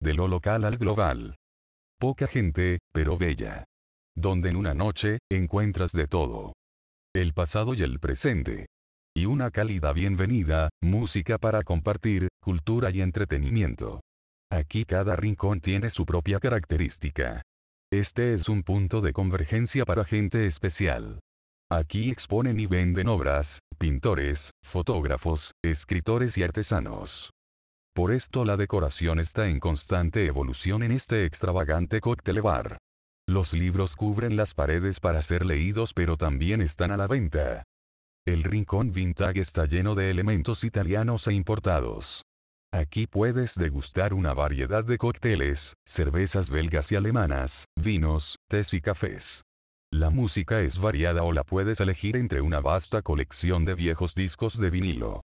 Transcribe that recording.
de lo local al global. Poca gente, pero bella. Donde en una noche, encuentras de todo. El pasado y el presente. Y una cálida bienvenida, música para compartir, cultura y entretenimiento. Aquí cada rincón tiene su propia característica. Este es un punto de convergencia para gente especial. Aquí exponen y venden obras, pintores, fotógrafos, escritores y artesanos. Por esto la decoración está en constante evolución en este extravagante cóctel bar. Los libros cubren las paredes para ser leídos pero también están a la venta. El rincón vintage está lleno de elementos italianos e importados. Aquí puedes degustar una variedad de cócteles, cervezas belgas y alemanas, vinos, tés y cafés. La música es variada o la puedes elegir entre una vasta colección de viejos discos de vinilo.